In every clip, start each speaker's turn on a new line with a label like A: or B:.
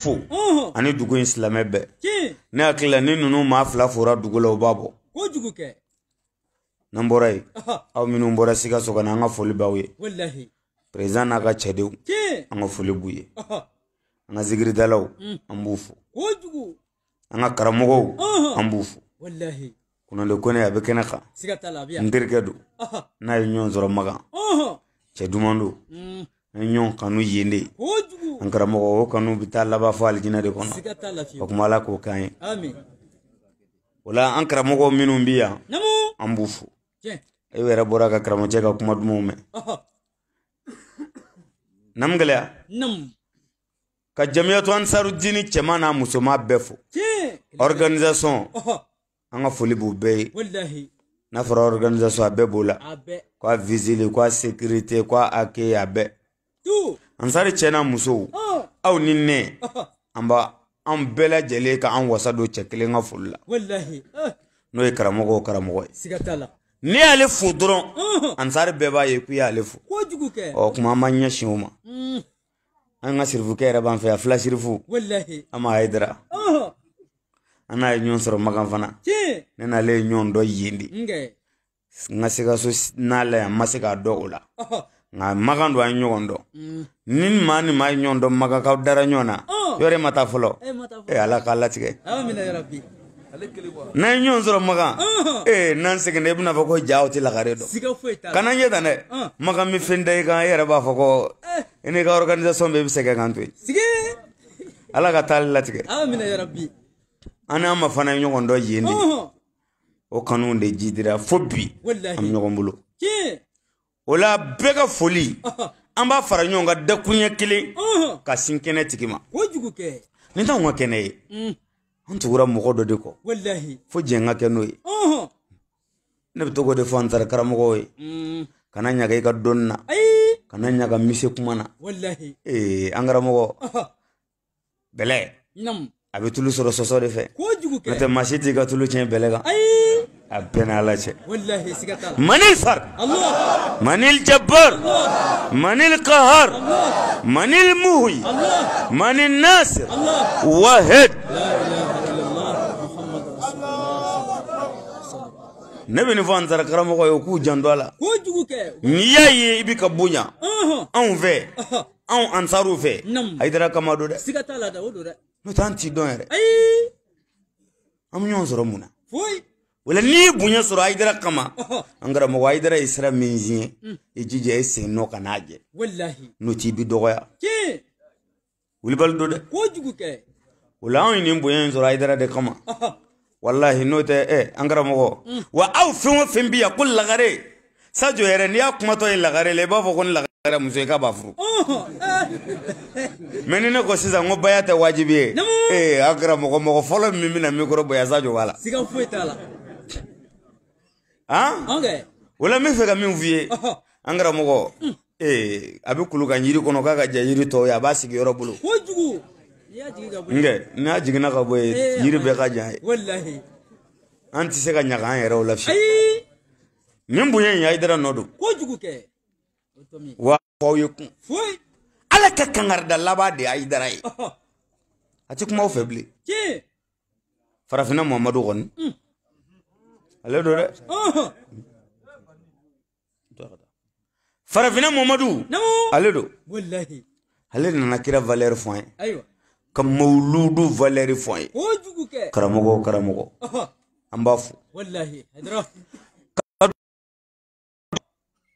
A: fo ani dugu in silamɛ bɛɛ ne hakili la ni ninnu maa fila fora dugu la u b'a bɔ n'an bɔra yen aw minnu bɔra sikaso ka na an ka foli b'aw ye perezan n'a ka cɛdenw an ka foli b'u ye an ka zikiridalaw mm. an b'u fo
B: an ka karamɔgɔw an b'u fo
A: kunnale kone a bɛ kɛnɛ kan n terikɛ don n'a ye ɲɔgɔn sɔrɔ makan cɛ duman don mm an ɲɔn kanu yende de an karamɔgɔ o kanu bɛ taa laban fɔ alijinɛ de kɔnɔ o kuma ala k'o k'an ye o la an karamɔgɔ minnu bɛ yan an b'u fo e yɛrɛ bɔra ka karamɔgɔcɛ ka kuma dumanw mɛn namu gɛlɛya ka jamiyatu ansaru dini cɛman n'a musoma bɛɛ fo organisation an ka foli b'u bɛɛ
B: ye
A: n'a fɔra organisation a bɛɛ b'o la ko a visile ko a sécurité ko a accueil a bɛɛ ansari cɛ n'a musow aw ni ne an ba an bɛɛ lajɛlen ka an wasa don cɛ kelen ka foli la n'o ye karamɔgɔ o karamɔgɔ ye n'i y'ale fo dɔrɔn ansari bɛɛ b'a ye k'i y'ale fo ɔ kuma an b'an ɲɛsin o ma an ka sirifukɛ yɛrɛ b'an fɛ yan fila sirifu an ma hayidara an n'a ye ɲɔgɔn sɔrɔ makan fana ne n'ale ye ɲɔgɔn dɔ yen de n ka sikaso n'a la yan n ma se k'a dɔn o la nka magan don an ye ɲɔgɔn dɔn ni maa ni maa ye ɲɔgɔn dɔn maga kaw dara ɲɔgɔn na oh. yɔrɔ e ma taa fɔlɔ e eh, eh, ala k'a latigɛ oh. eh, n'an ye ɲɔgɔn sɔrɔ magan n'an seginna i bɛna fɔ ko jaaw tɛ lakare dɔn kana ɲɛ tan dɛ magan bɛ fɛn da i b'a fɔ ko i n'i ka organisation bɛɛ bɛ sɛgɛn kan to yen ala ka taali latigɛ an n'an ma fana ye ɲɔgɔn dɔn yen o kanu de jidira fo bi an bɛ ɲɔgɔn bolo. o la bɛɛ ka foli an b'a fara ɲɔgɔn ka dakuruɲɛ kelen ka sin kɛnɛ tigi ma nin t'anw ka kɛnɛ ye mm. an tugura mɔgɔ dɔ de kɔ fo jɛn ka kɛ n'o ye ne bɛ to k'o de fɔ an tari karamɔgɔw ye mm. kana ɲaga i ka dɔnni na kana ɲaga mise kuma na ee an karamɔgɔ bɛlɛ a bɛ tulu sɔrɔ sɔsɔ de fɛ n'o tɛ maa si t'i ka tulu tiɲɛ bɛlɛ kan ربنا لك والله سقط من الفرق الله من الجبر الله من القهار الله من المهي الله من الناصر الله واحد
B: لا اله الا الله محمد رسول الله
A: نبي نفان زر كرم كو يكو جندولا نياي بك بونيا ان في ان انصارو في ايدرا كما دو
B: سقط لا دو دو
A: نتانتي دون اي ام نيون زرمونا فوي wala ni bonya sɔrɔ ayidara kama an karamɔgɔ ayidara ye sira min ziɲɛ hmm. i jija i sen nɔ ka n'a jɛ n'o t'i bi dɔgɔya wulibali do
B: dɛ
A: o la anw ye nin bonya in sɔrɔ ayidara de kama walahi n'o tɛ ɛ eh, an karamɔgɔ hmm. wa aw fɛn o fɛn bi yan ko lagare sajo yɛrɛ n'i y'a kumatɔ ye lagare la i b'a fɔ ko lagare muso ye k'a b'a furu mɛ ni ne ko sisan ko baya tɛ wajibi ye ee eh, an karamɔgɔ mɔgɔ fɔlɔ min bɛna mikɔrɔ bonya sajo b'a la.
B: siga foyi t'a la.
A: an o la n bɛ fɛ ka min eh ye an karamɔgɔ ee a bɛ kulu ka to ya basi ki yoro bulu.
B: tɔw ye a b'a sigi yɔrɔ bolo kojugu
A: jigi n'a ka bɔ nyiri beka
B: ka
A: Anti seka an tɛ se ka ɲaga an yɛrɛw la fiyewu nin bonya wa ye ala ka laba de ayidara ye a tɛ kuma farafina fɛ
B: bilen
A: farafinna halo do dɛ ah. farafinna mamadu ale do ale nana kira valɛri fɔ an ye ka mawuludu valɛri fɔ an ye oh, karamɔgɔ karamɔgɔ an b'a fo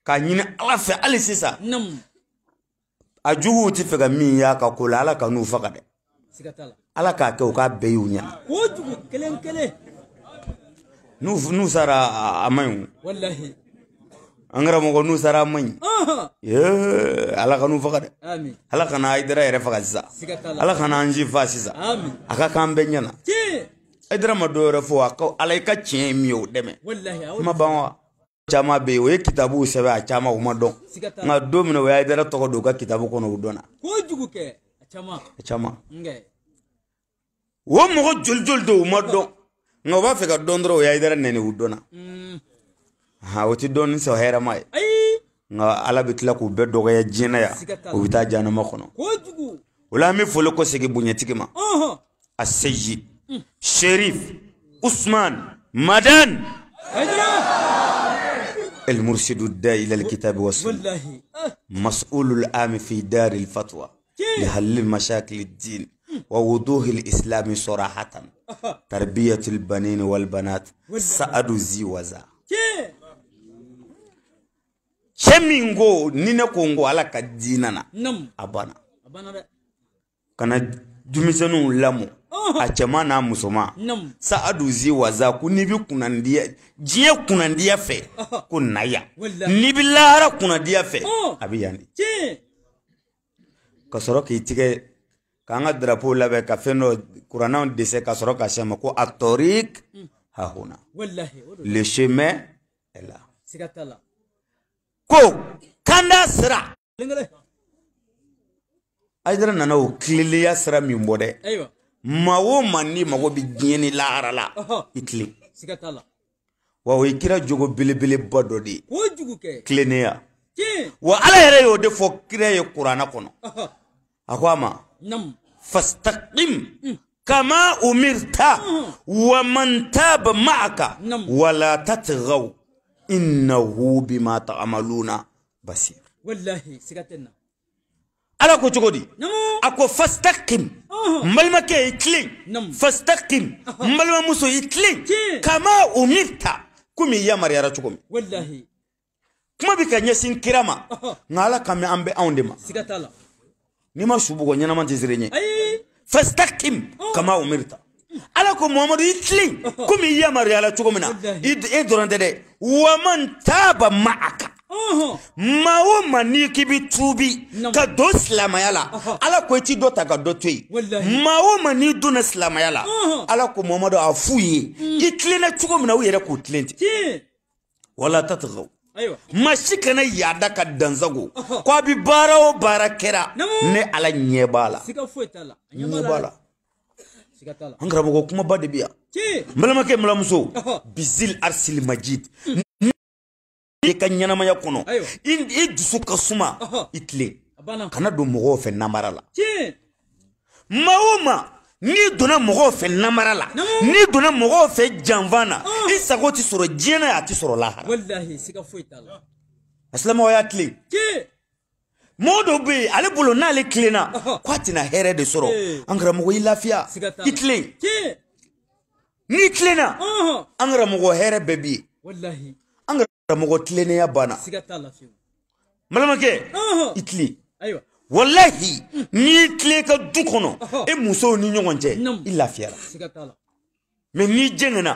A: k'a ɲini ala fɛ hali sisan a juguw tɛ fɛ ka min y'a ka ko ala ka n'u faga dɛ ala k'a kɛ u k'a bɛɛ y'u
B: ɲɛna
A: n'u sara ah. eh, a man ɲi an karamɔgɔ n'u sara a man ɲi ala ka n'u faga dɛ ala kana ayidara yɛrɛ faga sisan ala kana an si fa sisan a k'an bɛɛ ɲɛna ayidara ma dɔ wɛrɛ ala ka tiɲɛ ye min ye o dɛmɛ kuma ban wa caman bɛ yen o ye na o ye ayidara tɔgɔ don ka kitabu kɔnɔ u dɔnna
B: kojugu kɛ a
A: caman o mɔgɔ joli joli don u nga o b'a fɛ ka dɔn dɔrɔn o y'a idara nɛni u dɔnna ha o tɛ dɔɔni sɔrɔ hɛrɛma ye nka ala bɛ tila k'u bɛɛ dɔgɔya diɲɛ na yan u bɛ taa janama kɔnɔ o la an bɛ foli kɔsegin bonyatigi ma a seyid sherif usman madan المرشد الداعي الى الكتاب
B: والسنه
A: مسؤول العام في دار الفتوى لحل مشاكل الدين ووضوح الاسلام صراحه tarbiyatul banini wal banat sa'adu ziwaza cɛ min ko ni ne ala ka diina na a banna ka na dumisɛnninw lamɔ oh. a cɛma n'a musoma sa'adu ziwaza ko n'i bi kunnandiya diɲɛ oh. kunnandiya fɛ ko na yan n'i bi lahara kunnandiya fɛ oh. a bi yan de kanga drapo darapo labɛn ka fɛn kurana kurannaw dɛsɛ ka sɔrɔ ka sɛ ma ko a tɔrik hmm. hahuna le chemin
B: est là ko kanda sira
A: Haidara nana o tilennenya sira min bɔ dɛ maa o maa n'i mago bɛ diɲɛ ni lahara la i tilen wa o ye kira jogo belebeleba dɔ de
B: ye
A: tilennenya wa ala yɛrɛ y'o de fɔ kira ye kuranna kɔnɔ a ko a فاستقم كما أمرت ومن تاب معك ولا تتغوا إنه بما تعملون بصير
B: والله سكتنا
A: ala ko cogo di
B: a ko fastaqim
A: n balimakɛ i tilen fastaqim n balimamuso i tilen kama umirta komi i yamariyara cogo min kuma bi ka ɲɛsin kira ma nka ala kan bɛ an bɛ anw de ma ni nimashubu kwa nyana manjizirenye fastaqim oh. kama umirta Alako ko itli oh. kumi tilen komi yamari ala cogo min na i dɔrɔn tɛ waman taba ma'aka ma o ma n'i k'i bi tuubi ka don silamaya la ala ko i ti ta ka dɔ to
B: yen ma
A: o ma n'i donna silamaya la ala ko muhamadu a mm. na u yɛrɛ k'u tilen wala tatagaw ma si kana yaada ka dansago
B: ko a bi baara o baara kɛra
A: ne ala ɲɛ b'a la
B: ɲɛ b'a
A: la an karamɔgɔ kumaba de bi yan hmm. n balimakɛ mulamuso bizil arsili majid i ka ɲɛnamaya kɔnɔ
B: i dusu ka
A: suma i tile kana don mɔgɔw fɛ namara la ma o ma n'i donna mɔgɔw fɛ namara la n'i donna mɔgɔw fɛ janfan na ah. i sago tɛ sɔrɔ diɲɛ na a tɛ sɔrɔ lahara asilamɔgɔ y'a tilen mɔgɔ dɔ bɛ yen ale bolo n'ale tilenna k'a tɛna hɛrɛ de sɔrɔ an karamɔgɔ i lafiya i tilen n'i tilenna an karamɔgɔ hɛrɛ bɛɛ b'i ye an karamɔgɔ tilennenya banna balimakɛ i tilen walahi n'i tile ka du kɔnɔ e musow ni ɲɔgɔn cɛ i lafiyara mɛ n'i jɛngɛna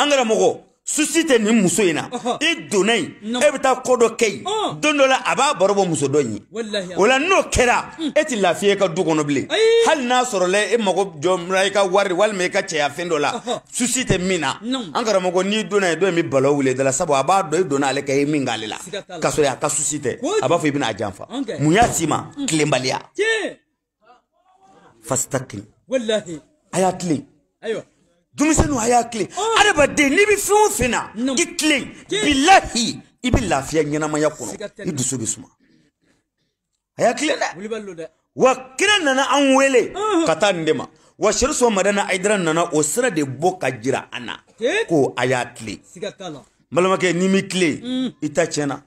A: an karamɔgɔ susi tɛ nin muso in na i donna yen e bɛ taa ko dɔ kɛ yen oh. don dɔ la a b'a baro bɔ muso dɔ ye o la n'o kɛra hmm. e tɛ lafiya i ka du kɔnɔ bilen hali n'a sɔrɔla e mago jɔra i ka wari walima i ka cɛyafɛn dɔ la susi tɛ min na an karamɔgɔ n'i donna yen dɔ in bɛ balo wuli da la sabu a b'a dɔn i donna ale ka i min k'ale la k'a sɔrɔ a ka susi tɛ a b'a fɔ i bɛna a janfa mun y'a s'i ma tilenbaliya hmm. fasitakin a y'a tilen
B: dumisɛnu a y'a kilen oh. adamaden n'i bɛ fɛn o
A: fɛn na i kilen bilahi i bɛ lafiya ɲɛnamaya kɔnɔ i dusu bɛ suma a y'a kilen dɛ wa kira nana an wele uh-huh. ka taa nin de ma wa sari sɔgɔmada na ayidara nana o sira de bɔ ka jira an na ko a y'a kilen n balimakɛ n'i m'i kilen mm. i ta tiɲɛ na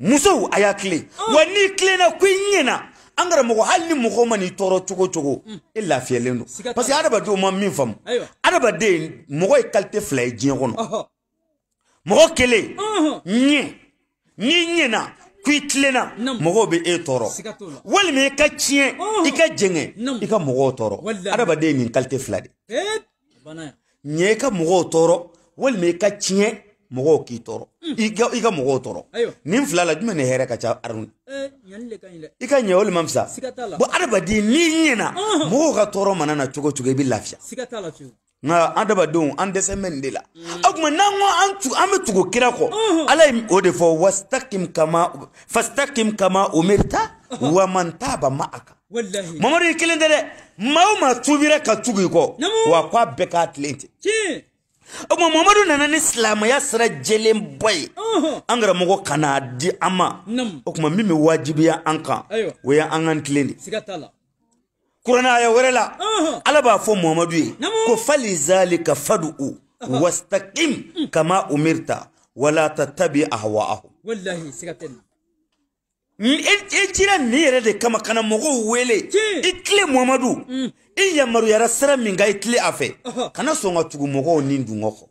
A: musow a y'a kilen oh. wa n'i kilenna ko i ɲɛna. an karamɔgɔ hali ni mɔgɔ ma n'i tɔɔrɔ cogo cogo hmm. e lafiyalen don parce que adamadenw ma min faamu adamaden mɔgɔ ye kalite fila ye diɲɛ kɔnɔ mɔgɔ kelen ɲɛ n'i ɲɛna k'i tilenna mɔgɔw bɛ e tɔɔrɔ walima i ka tiɲɛ i ka jɛngɛ i ka mɔgɔw tɔɔrɔ adamaden ye nin kalite fila de ɲɛ i ka mɔgɔw tɔɔrɔ walima i ka tiɲɛ mɔgɔw k'i tɔɔrɔ mm. i ka mɔgɔw tɔɔrɔ nin fila la jumɛn ni hɛrɛ ah. ka ca arun
B: i ka ɲɛ walima fisa bon adamaden n'i ɲɛna mɔgɔw ka
A: tɔɔrɔ mana na cogo cogo i bɛ lafiya nka adamadenw an dɛsɛ bɛ nin de la o mm. tuma n'an ko an tu an bɛ tugu kira kɔ uh-huh. ala ye o de fɔ wasakim kama fasakim kama o uh-huh. wa man taaba ma a kan
B: mamadu i kelen tɛ
A: dɛ maa o maa tubira ka tugu i kɔ wa k'a bɛɛ k'a tilen
B: ten
A: o muhammadu nana ni silamaya sira jɛlen bɔ ye an karamɔgɔ ka kana di an ma o tuma min bɛ wajibiya an kan o ye an kan tilen de kuranɛ aya wɛrɛ la ala b'a fɔ muhammadu ye ko fali zalika fadu'u wastaqim kama umirta wala ahwa ahu.
B: wallahi siga tɛ nin i e- e jira nin
A: yɛrɛ de kama kana mɔgɔw wele i tile mamadu mm. i yamaruyara sira min ka i tile a fɛ kana sɔn ka tugu mɔgɔw ni dungɔ kɔ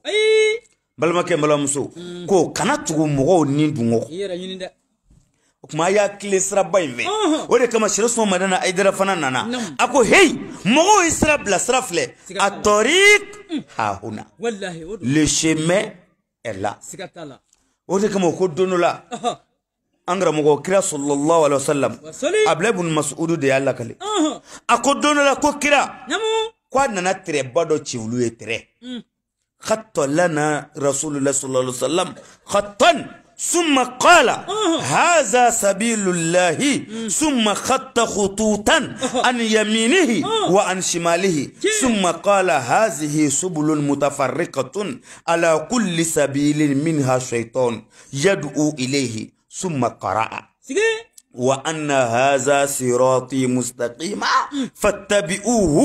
A: balimakɛ balimamuso mm. ko kana tugu mɔgɔw ni dungɔ
B: kɔ
A: o tuma a y'a tile siraba in fɛ o de kama sere sɔn madana ayidara fana nana a ko heyi mɔgɔw ye sira bila sira filɛ a tɔri mm. hahuna le chemin est là o de kama o ko don dɔ la an karamɔgɔ kira sɔlɔlɔhu alayhi wa sallam abulayi bun masudu de y'a lakale a ko don dɔ la ko kira k'a nana tɛrɛba dɔ ci olu ye tɛrɛ khatɔlana rasulillah sɔlɔlɔhu sallam khatɔn ثم قال هذا سبيل الله ثم خط خطوطا عن يمينه وعن شماله ثم قال هذه سبل متفرقة على كل سبيل منها شيطان يدعو إليه ثم قرأ وأن هذا صراطي مستقيما فاتبعوه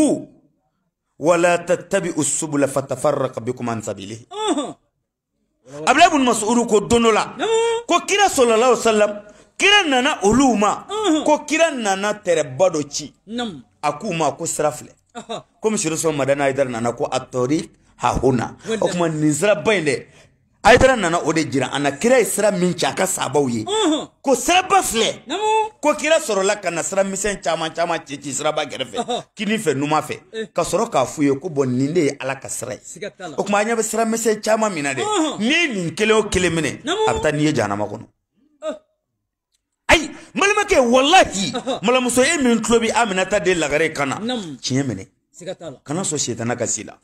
A: ولا تتبعوا السبل فتفرق بكم عن سبيله abla ibn mas'ud ko dondo la ko kira sallallahu alaihi wasallam kira nana olu ma ko kira nana tɛrɛba dɔ ci a k'u ma ko sira filɛ komi sirosɔn madana haidara nana ko a tɔri hahuna o tuma nin siraba in dɛ a nana o de jira ana kira ye sira min ci a ka sabaw ye ko siraba filɛ ko kira sɔrɔla ka na sira misɛn caman caman ci ci siraba kɛrɛfɛ kini fɛ numa fɛ eh. ka sɔrɔ k'a f'u ye ko bɔn nin de ye ala ka sira ye o tuma an ɲɛ bɛ sira misɛn caman min na dɛ n'i ye nin kelen o kelen minɛ a bɛ taa n'i ye jahanama kɔnɔ ayi n balimakɛ walahi malamuso e min tulo bɛ aminata de lagare kan na tiɲɛ minɛ kana sɔn sitana ka si la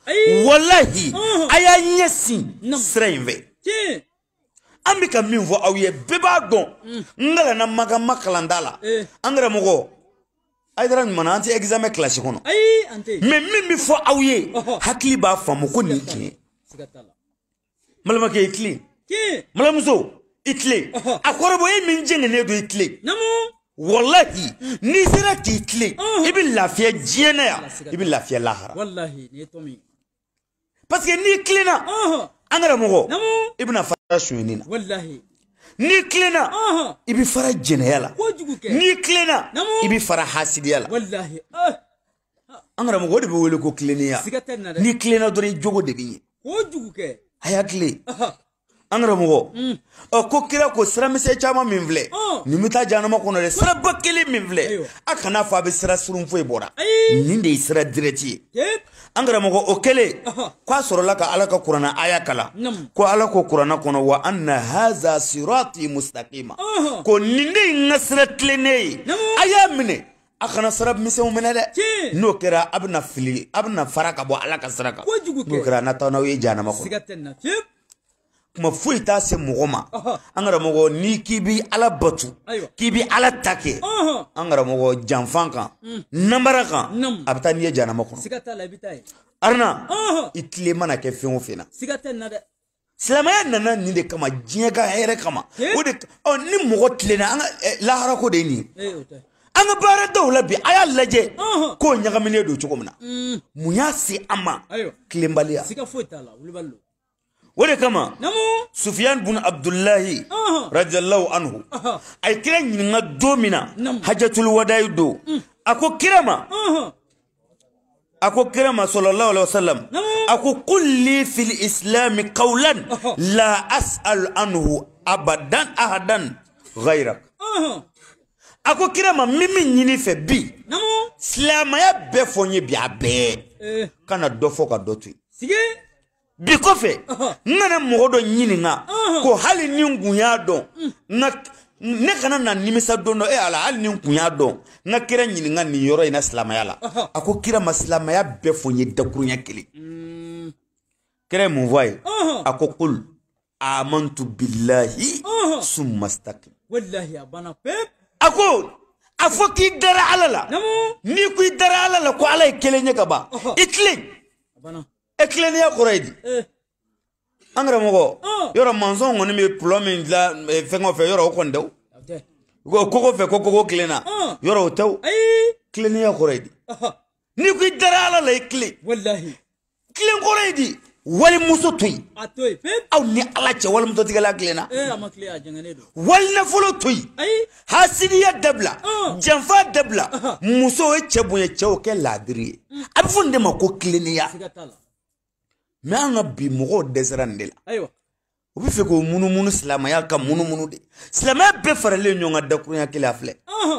A: walahi a y'a ɲɛsin sira in fɛ Kye? Ammika mivou awye, bebagon. Mm. Ngalan ammaga makalandala. Eh. Angre moukou. Aydran manante egzame klasikoun.
B: Ayy, ante. Men
A: mivou awye, hakli bap fwa moukoun nye kye. Sikatala. Malama kye itle? Kye? Malamouzou, itle. Akwere boye minjene nye do itle. Namou? Wallahi, nizena ki itle. Ibin lafye djene ya. Ibin lafye lahara.
B: Wallahi, nye tomi.
A: Paske nye itle na. Ahan. an kana mɔgɔ i bɛna fara sonyani na n'i tilenna i bɛ fara jɛnɛya n'i tilenna i bɛ fara hasidiya la
B: ah.
A: an kana de bɛ wele ko tilennenya n'i tilenna dɔrɔn jogo de bɛ
B: ɲɛ
A: a y'a tilen an karamɔgɔ ɔ ko kira ko siramisɛn e caman min filɛ oh. nin bɛ taa janama kɔnɔ dɛ sira ba kelen min filɛ a kana sira surun foyi e bɔra nin de sira dirɛti ye an karamɔgɔ o kɛlen k'a ka ala ka kuranna aya ko ala ko kuranna wa an haza sirati mustaqima ko nin de sira tilennen ye a y'a sira misɛnw minɛ dɛ n'o kɛra a fili a bɛna fara ka bɔ ka sira kan n'o kɛra n'a taa n'aw ye janama
B: kɔnɔ
A: kuma foyi t'a se mɔgɔ ma an karamɔgɔ n'i k'i bi ala bato k'i bi ala ta kɛ an karamɔgɔ janfan kan hmm. namara kan a bɛ taa n'i ye janama
B: kɔnɔ
A: arina i tile mana kɛ fɛn o fɛn na silamaya nana nin de kama diɲɛ ka hɛrɛ kama o de ɔ ni mɔgɔ tilenna an ka lahara ko de ye nin ye an ka baara dɔw la bi a y'a lajɛ k'o ɲagaminen don cogo min na hmm. mun y'a se an ma tilenbaliya o de kama sufiyan bun abdullahi uh-huh. radiyallahu anhu a uh-huh. ye kira ɲininka don min na hajjatul wadayi don mm. a ko kira ma uh-huh. a ko kira ma sallallahu alaihi wasallam a ko kulli fil islami qawlan la as'alu anhu abadan ahadan ghayrak a ko kira ma min min ɲini fɛ bi silamaya bɛɛ fɔ n ye bi a bɛɛ eh. kana dɔ fɔ ka dɔ to yen bi kɔfɛ n nana mɔgɔ dɔ ɲininka ko hali ni n kun y'a dɔn mm. nka ne kana na nimisa don dɔ e ala hali ni n kun y'a dɔn n ka kira ɲininka nin yɔrɔ in na silamaya la uh-huh. a ko kira ma silamaya bɛɛ fɔ n ye dakuruɲɛ kelen mm. kira ye mun uh-huh. fɔ a ye a ko kul amantu billahi uh-huh. summa stakim
B: a ko a fɔ k'i dara ala la n'i ko i
A: dara ala la ko ala ye kelen ye ka ban i tilen e kilennenya kɔrɔ ye di an karamɔgɔ yɔrɔ mansɔn kɔni bɛ pulɔ min dilan fɛngɛ o fɛ yɔrɔ o kɔni tɛw kogo fɛ ko kogo kilenna yɔrɔ o tɛw kilennenya kɔrɔ ye di n'i ko i dara ala la i kilen eh, kilen kɔrɔ ye di walimuso to aw ni ala cɛ walimusotigɛla kilenna
B: na
A: nafolo to yen hasidiya dabila oh. janfa dabila muso ye cɛ bonya cɛw kɛ laadiri ye mm. a bɛ fɔ nin de ma ko kilennenya mɛ an ka bi mɔgɔw dɛsɛra nin de la u bɛ fɛ k'o munumunu silamɛya ka munumunu de silamɛya bɛɛ faralen ɲɔgɔn kan dakuruya kelen a filɛ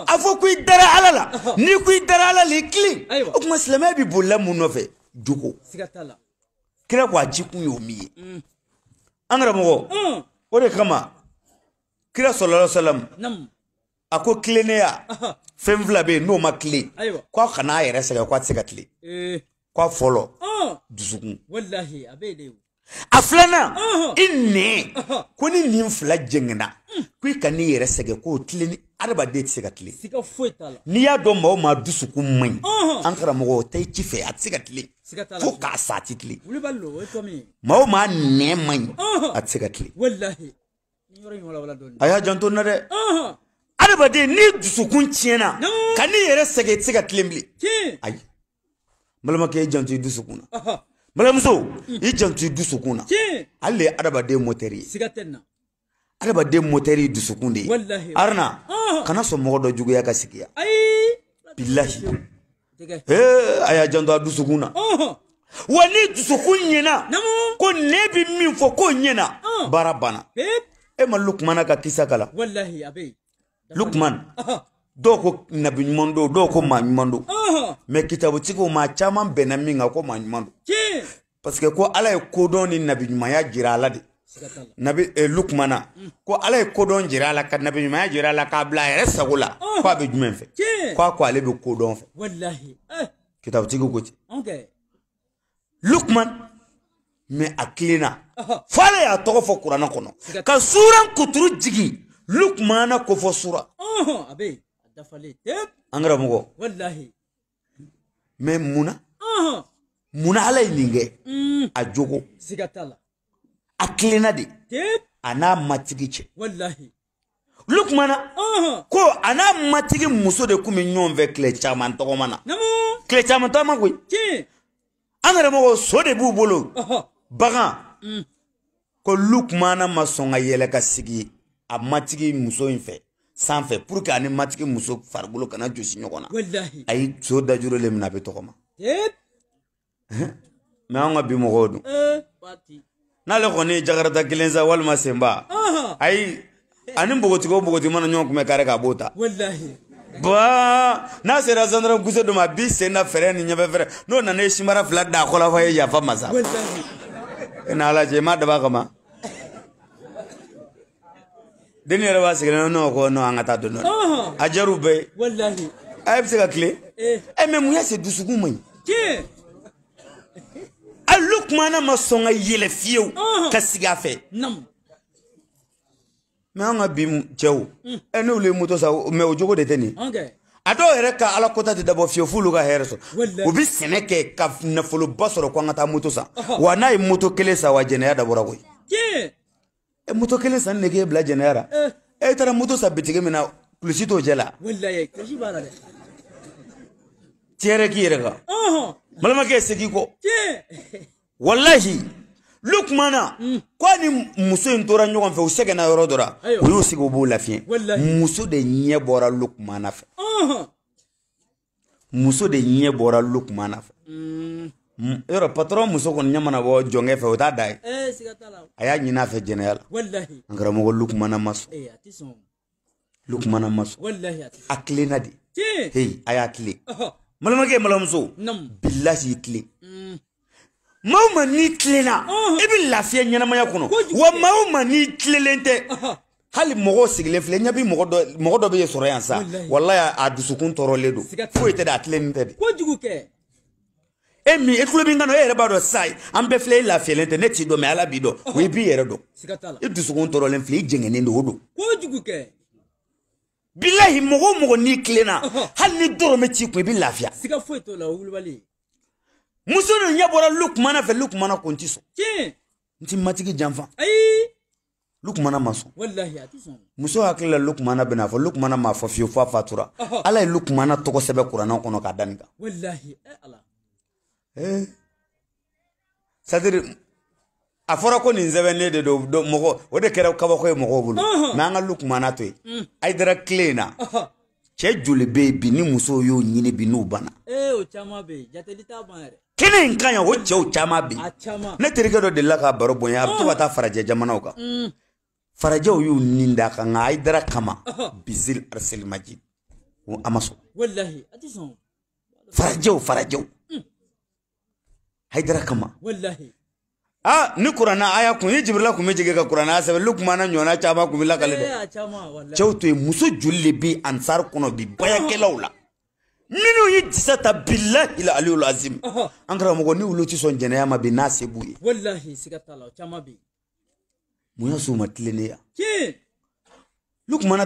A: a fɔ ko i dara ala la n'i ko i dara ala la i kilen o tuma silamɛya bɛ bolila mun nɔfɛ jogo kira ko a ji kun y'o min ye mm. an karamɔgɔ o de kama kira sɔlɔlɔ sɔlɔmu a ko tilennenya fɛn fila bɛ yen n'o ma tile k'a kana a yɛrɛ sɛgɛn k'a tɛ se ka tile. k'a fɔlɔ oh. dusukun a filanan oh. i nɛn oh. ko ni nin fila jɛngɛnna mm. ko i ka n'i yɛrɛ sɛgɛn k'o tile ni adamaden tɛ se ka tile n'i y'a dɔn maa o maa dusukun man ɲi an karamɔgɔ o tɛ i ci fɛ a tɛ se ka tile fo k'a sa a tɛ tile maa o maa nɛn man ɲi a tɛ se ka tile a y'a janto n na dɛ adamaden ni dusukun tiɲɛna ka n'i yɛrɛ sɛgɛ i tɛ se ka tile bilen ayi. balimakɛ i janto i dusukun na balimamuso i janto i dusukun na ale de ye adamaden motɛri ye siga tɛ nin na adamaden motɛri dusukun de ye
B: arna kana
A: sɔn mɔgɔ dɔ juguya ka sigiya bilahi a y'a janto a dusukun na
B: wa ni dusukun ɲɛna ko
A: ne bɛ min fɔ k'o ɲɛna baara banna e ma lukumana ka kisa kala lukuman dɔw nabi ɲuman don dɔw ko maa ɲuman don mɛ kitabutigiw maa caman bɛnna min kan ko maa ɲuman ko ala ye kodɔn ni nabi ɲumanya jira a la de nabi eh, lukumana mm. ko ala ye kodɔn jira a ka nabi ɲumanya jira a k'a bila a yɛrɛ ko a bɛ jumɛn fɛ ko a ko ale bɛ kodɔn fɛ kitabutigiw ko
B: ten
A: lukuman mɛ a tilenna fo ala y'a tɔgɔ fɔ kuranna kɔnɔ ka suran kuturu jigi lukumana ko fɔ sura
B: uh-huh. dafalen tep an karamɔgɔ walahi
A: mɛ munna munna ala ye nin kɛ a jogo siga t'a la a tilenna de tep a n'a matigi cɛ walahi olu kumana ko a n'a matigi muso de tun bɛ ɲɔgɔn fɛ tile caman tɔgɔma na tile caman tɔgɔma koyi an yɛrɛ mɔgɔ so de b'u bolo bagan mm. ko lukumana ma sɔn ka yɛlɛ ka sigi a matigi muso in fɛ sanfɛ pour que ani matigi muso farikolo kana josi ɲɔgɔn na a ye so dajuru le mina a bɛ tɔgɔma mɛ anw ka bi mɔgɔw dun n'ale kɔni ye jakarata kelen sa walima senba ayi ani npogotigi o npogotigi mana ɲɔgɔn kunbɛ kare k'a b'o ta ba n'a sera sandaram guse dɔ ma a b'i sen da fɛrɛ ni ɲɛfɛ fɛrɛ n'o nana ye sinbara fila da a kɔla fɔ a ye yafa masa e n'ala cɛ i m'a dab'a kama Deni yɛrɛ b'a sɛgɛn n'o ko n'o an ka taa dɔɔnin dɔɔnin a diyar'u bɛɛ ye walahi a bɛ se ka tile ɛ mɛ mun y'a se dusukun ma ɲi hali lukumana ma sɔn ka yɛlɛ fiyewu ka sigi a fɛ mɛ an ka bi cɛw ɛ n'olu ye moto sa mɛ o jogo de tɛ nin ye a dɔw yɛrɛ ka ala kota tɛ dabɔ fiyewu f'olu ka hɛrɛ sɔrɔ u bɛ sɛnɛ kɛ ka nafoloba sɔrɔ ko an ka taa moto san wa n'a ye moto kelen san wa jɛnɛya dabɔra koyi. Eh, moto kelen sanni de k'e bila jɛnɛya la e taara moto san bitigi min na kulusi t'o jɛ la tiɲɛ k'i yɛrɛ kan balimakɛ segin kɔ walahi lukumana hmm. k'a ni muso in tora ɲɔgɔn fɛ u sɛgɛnna yɔrɔ dɔ la u y'u sigi u b'u lafiɲɛ muso de ɲɛ bɔra lukumana fɛ muso de ɲɛ bɔra lukumana fɛ
B: hmm.
A: Mm. yɔrɔ patron muso kɔni ɲamana bɔ jɔnkɛ fɛ o t'a da ye eh, a y'a ɲini a fɛ jɛnɛya la an karamɔgɔ lukumana eh, ma
B: sɔn lukumana ma sɔn
A: a tilenna de heyi a y'a tilen malamakɛ malamuso bilasi i tilen mm. maa o maa n'i tilenna i wa maa o hali mɔgɔ sigilen filɛ n ɲɛ bɛ mɔgɔ dɔ mɔgɔ dɔ bɛ sa walayi a dusukun tɔɔrɔlen e min i tulo min kana e yɛrɛ b'a dɔn sisan an bɛɛ filɛ i lafiyalen tɛ ne t'i dɔn mɛ ala b'i dɔn o i b'i yɛrɛ dɔn i dusukun tɔɔrɔlen filɛ i jɛngɛnnen don o don
B: kojugu kɛ
A: bilahi mɔgɔ o mɔgɔ n'i tilenna hali ni dɔrɔmɛ t'i kun i bɛ lafiya
B: siga foyi t'o la o wulibali
A: muso nin ɲɛ bɔra lukumana fɛ lukumana ko n ti sɔn n ti matigi janfa ayi lukumana ma sɔn muso hakili la lukumana bɛna fɔ lukumana m'a fɔ fiyewu f'a fatura ala ye lukumana tɔgɔ sɛbɛn kuranna kɔnɔ k'a da nin kan Eh? sadiri a fɔra ko nin sɛbɛnnen de don mɔgɔ o de kɛra kabako ye mɔgɔw bolo mɛ uh-huh. an ka lu kumana to yen a ye mm. dara kile in na cɛ joli bɛ yen bi ni musow y'o ɲini bi n'u banna.
B: ee eh, o caman bɛ yen jateli t'a ban yɛrɛ.
A: kelen in ka ɲi o cɛw caman bɛ
B: yen ne
A: terikɛ dɔ delila k'a baro bonya a uh-huh. bɛ to ka taa mm. farajɛ jamanaw kan farajɛw y'u nin d'a kan nka a ye dara kama uh-huh. bizil arselimaji ko a ma sɔn.
B: walahi a ti sɔn.
A: farajɛw farajɛw haidara kama
B: wallahi a ah, ni
A: kurana aya kun ye jibirila kun bɛ jigin ka kurana sɛbɛn lu kuma kun bɛ lakale
B: dɛ cɛw to
A: yen muso joli de ansar ansari kɔnɔ bi bayakɛlaw la minnu yi disa ta bilahi la aliyu lazim an karamɔgɔ ni olu tɛ sɔn jɛnɛya ma bi n'a se b'u ye mun y'a sɔrɔ u ma tilennenya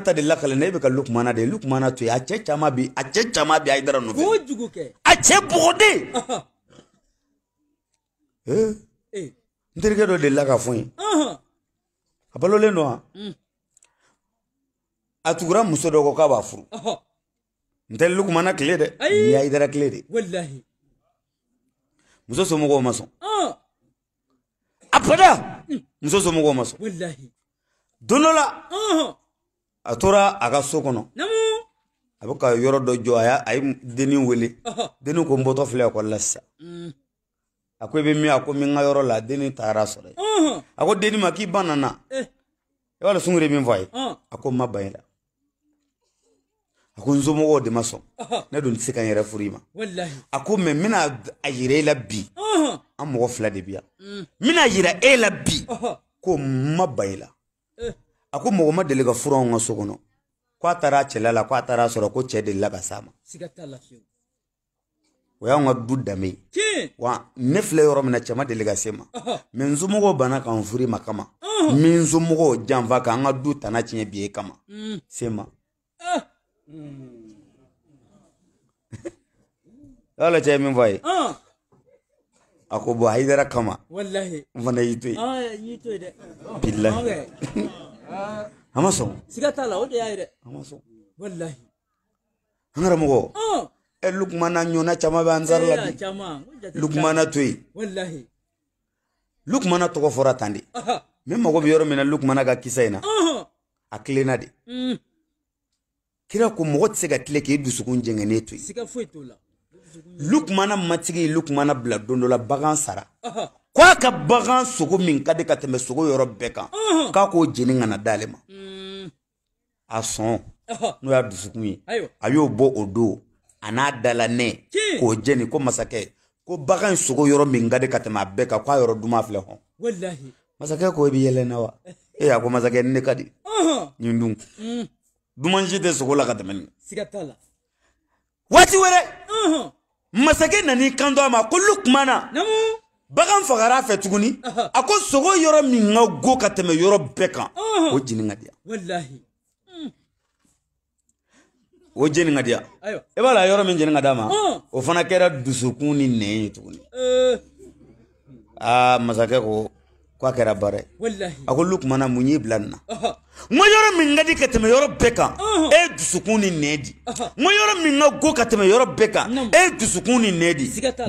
A: ta de lakalena e bɛ ka lukumana de lukumana to yen a cɛ bi a cɛ caman bi a ye dara
B: nɔfɛ a cɛ bɔgɔden
A: n terikɛ dɔ delila ka fɔ ye a balolen don wa a tugura muso dɔ kɔ k'a b'a furu n tɛ lukumana tile dɛ ni y'a idara tile de muso somɔgɔw ma sɔn a pada muso somɔgɔw ma sɔn don dɔ la a tora a ka so kɔnɔ a bɛ ka yɔrɔ dɔ jɔ a y'a a ye dennin wele uh-huh. dennin ko n bɔtɔ filɛ ekɔli la sisan mm. a ko i bɛ min a ko n bɛ n ka yɔrɔ la denni taara sɔrɔ yen a ko denni ma k'i ba nana i eh. b'a e dɔn sunkuru ye min fɔ a ye a ko n ma ban i la a ko n somɔgɔw de ma sɔn ne dun tɛ se ka n yɛrɛ furu i ma a ko mɛ n bɛna a yira e la bi an mɔgɔ fila de bi yan mm. n bɛna yira e la bi ko n ma ban i la eh. a ko mɔgɔ ma deli ka furu anw ka so kɔnɔ k'a taara a cɛla la k'a taara a sɔrɔ ko cɛ delila ka s'a ma o y'anw ka du danbe ye wa ne filɛ yɔrɔ min na cɛ ma deli ka se ma mɛ n somɔgɔw banna k'an furi ma kama min somɔgɔw janfa k'an ka du tana tiɲɛ bi ye kama mm. se ma ah. yala cɛ ye min fɔ a ye a ko bɔn hayidara kama n fana y'i to yen
B: bilayi a ma sɔn siga t'a la o de y'a ye dɛ
A: a ma sɔn an karamɔgɔ e eh, lukumana ɲɔna caman bɛ ansari eh, la
B: bi lukumana
A: to yen lukumana tɔgɔ fɔra tan de min mago bɛ yɔrɔ min na lukumana ka kisa in na a tilenna de kira ko mɔgɔ tɛ se ka tile k'i e dusukun jɛngɛnnen to yen lukumana matigi ye lukumana bila don dɔ la bagan sara ko a ka bagan sogo min ka di ka tɛmɛ sogo yɔrɔ bɛɛ kan k'a k'o jeni kana d'ale ma hmm. a sɔn n'o y'a dusukun ye a y'o bɔ o don a n'a dalanɛ k'o jɛni ko masakɛ ko bagan sogo yɔrɔ min ka di ka tɛmɛ a bɛɛ kan ko a yɔrɔ duman filɛ
B: hɔn
A: masakɛ ko i bi yɛlɛ na wa ee a ko masakɛ ni ne ka di nin dun mm. dumansi tɛ sogo la ka tɛmɛ nin
B: waati wɛrɛ
A: masakɛ nan'i kan to a ma ko lukuma na bagan fagara a fɛ tuguni a ko sogo yɔrɔ min ka go ka tɛmɛ yɔrɔ bɛɛ kan o jinin ka di yan o jeni ka diya i b'a la yɔrɔ min jeni ka d'a ma o fana kɛra dusukun ni nɛn ye tuguni ee. aa masakɛ ko k'a kɛra baara ye a ko lukumana mun y'i bila nin na n ko yɔrɔ min ka di ka tɛmɛ yɔrɔ bɛɛ kan e ye dusukun ni nɛn di n ko yɔrɔ min ka go ka tɛmɛ yɔrɔ bɛɛ kan e ye dusukun ni nɛn di